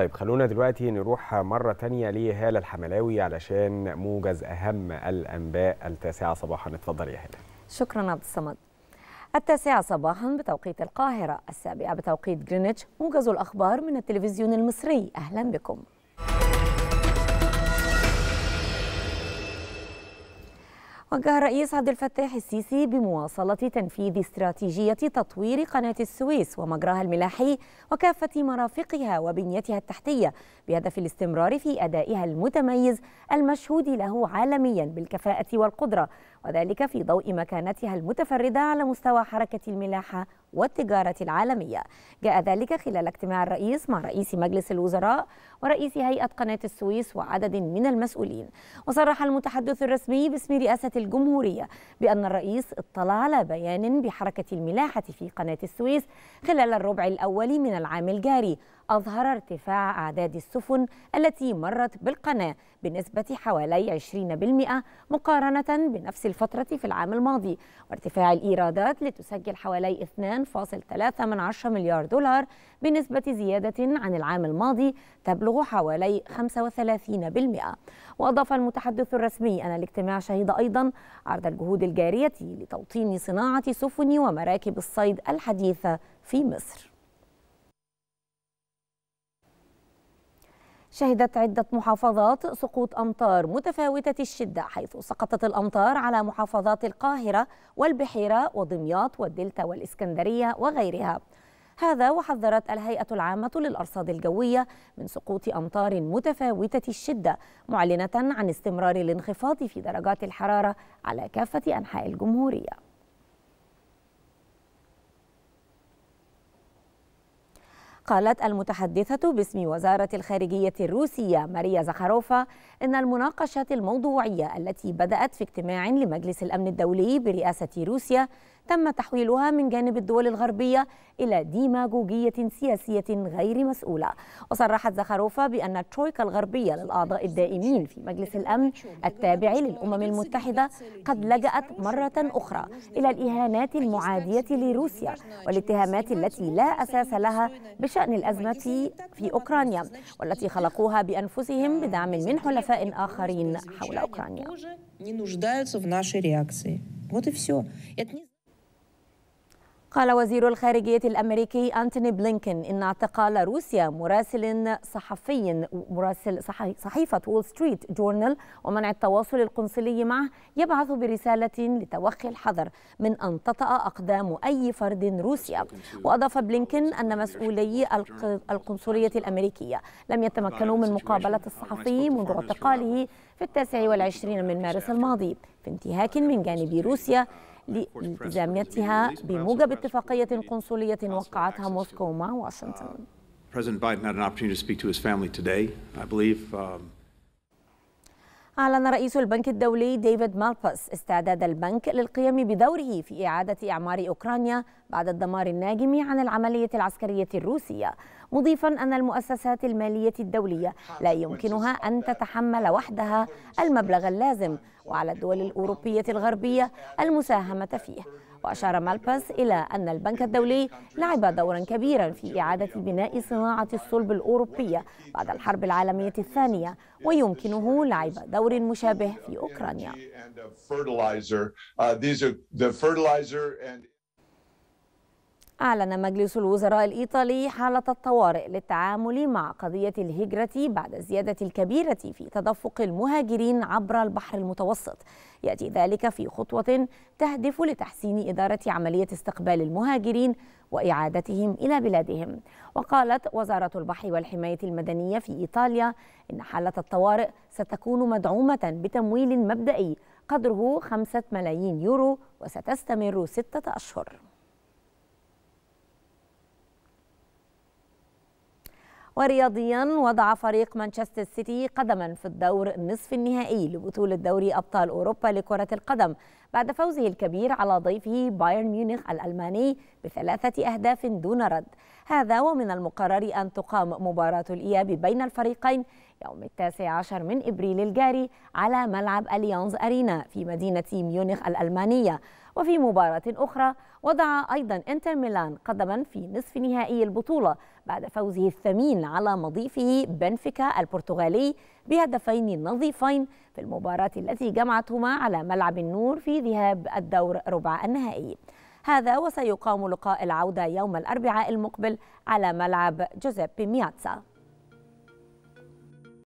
طيب خلونا دلوقتي نروح مرة تانية لهالة الحملاوي علشان موجز أهم الأنباء التاسعة صباحا اتفضل يا هالة شكرا عبد الصمد التاسعة صباحا بتوقيت القاهرة السابعة بتوقيت جرينتش موجز الأخبار من التلفزيون المصري أهلا بكم وجه الرئيس عبد الفتاح السيسي بمواصلة تنفيذ استراتيجية تطوير قناة السويس ومجراها الملاحي وكافة مرافقها وبنيتها التحتية بهدف الاستمرار في أدائها المتميز المشهود له عالميا بالكفاءة والقدرة وذلك في ضوء مكانتها المتفردة على مستوى حركة الملاحة والتجارة العالمية جاء ذلك خلال اجتماع الرئيس مع رئيس مجلس الوزراء ورئيس هيئة قناة السويس وعدد من المسؤولين وصرح المتحدث الرسمي باسم رئاسة الجمهورية بأن الرئيس اطلع على بيان بحركة الملاحة في قناة السويس خلال الربع الأول من العام الجاري أظهر ارتفاع أعداد السفن التي مرت بالقناة بنسبة حوالي 20% مقارنة بنفس الفترة في العام الماضي وارتفاع الإيرادات لتسجل حوالي 2.3 مليار دولار بنسبة زيادة عن العام الماضي تبلغ حوالي 35% وأضاف المتحدث الرسمي أن الاجتماع شهد أيضا عرض الجهود الجارية لتوطين صناعة سفن ومراكب الصيد الحديثة في مصر شهدت عدة محافظات سقوط أمطار متفاوتة الشدة حيث سقطت الأمطار على محافظات القاهرة والبحيرة ودمياط والدلتا والإسكندرية وغيرها هذا وحذرت الهيئة العامة للأرصاد الجوية من سقوط أمطار متفاوتة الشدة معلنة عن استمرار الانخفاض في درجات الحرارة على كافة أنحاء الجمهورية قالت المتحدثة باسم وزارة الخارجية الروسية ماريا زخاروفا إن المناقشة الموضوعية التي بدأت في اجتماع لمجلس الأمن الدولي برئاسة روسيا تم تحويلها من جانب الدول الغربية إلى ديماغوجية سياسية غير مسؤولة وصرحت زخاروفا بأن الترويكا الغربية للأعضاء الدائمين في مجلس الأمن التابع للأمم المتحدة قد لجأت مرة أخرى إلى الإهانات المعادية لروسيا والاتهامات التي لا أساس لها بشأن الأزمة في أوكرانيا والتي خلقوها بأنفسهم بدعم من حلفاء آخرين حول أوكرانيا. Вот и все. قال وزير الخارجية الأمريكي أنتوني بلينكن إن اعتقال روسيا مراسل صحفي مراسل صحيفة وول ستريت جورنال ومنع التواصل القنصلي معه يبعث برسالة لتوخي الحذر من أن تطأ أقدام أي فرد روسيا وأضاف بلينكن أن مسؤولي القنصلية الأمريكية لم يتمكنوا من مقابلة الصحفي منذ اعتقاله في التاسع والعشرين من مارس الماضي في انتهاك من جانب روسيا لزاميتها بموجب اتفاقية قنصلية وقعتها موسكو مع واشنطن. Um, أعلن رئيس البنك الدولي ديفيد مالباس استعداد البنك للقيام بدوره في إعادة إعمار أوكرانيا بعد الدمار الناجم عن العملية العسكرية الروسية مضيفا أن المؤسسات المالية الدولية لا يمكنها أن تتحمل وحدها المبلغ اللازم وعلى الدول الأوروبية الغربية المساهمة فيه وأشار مالباس إلى أن البنك الدولي لعب دورا كبيرا في إعادة بناء صناعة الصلب الأوروبية بعد الحرب العالمية الثانية ويمكنه لعب دور مشابه في أوكرانيا uh, أعلن مجلس الوزراء الإيطالي حالة الطوارئ للتعامل مع قضية الهجرة بعد الزيادة الكبيرة في تدفق المهاجرين عبر البحر المتوسط يأتي ذلك في خطوة تهدف لتحسين إدارة عملية استقبال المهاجرين وإعادتهم إلى بلادهم وقالت وزارة البحر والحماية المدنية في إيطاليا إن حالة الطوارئ ستكون مدعومة بتمويل مبدئي قدره 5 ملايين يورو وستستمر ستة أشهر ورياضيا وضع فريق مانشستر سيتي قدما في الدور نصف النهائي لبطولة دوري أبطال أوروبا لكرة القدم بعد فوزه الكبير على ضيفه بايرن ميونخ الألماني بثلاثة أهداف دون رد هذا ومن المقرر أن تقام مباراة الإياب بين الفريقين يوم التاسع عشر من إبريل الجاري على ملعب أليانز أرينا في مدينة ميونخ الألمانية وفي مباراة أخرى وضع أيضا إنتر ميلان قدما في نصف نهائي البطولة بعد فوزه الثمين على مضيفه بنفيكا البرتغالي بهدفين نظيفين في المباراة التي جمعتهما على ملعب النور في ذهاب الدور ربع النهائي هذا وسيقام لقاء العودة يوم الأربعاء المقبل على ملعب جوزيب مياتسا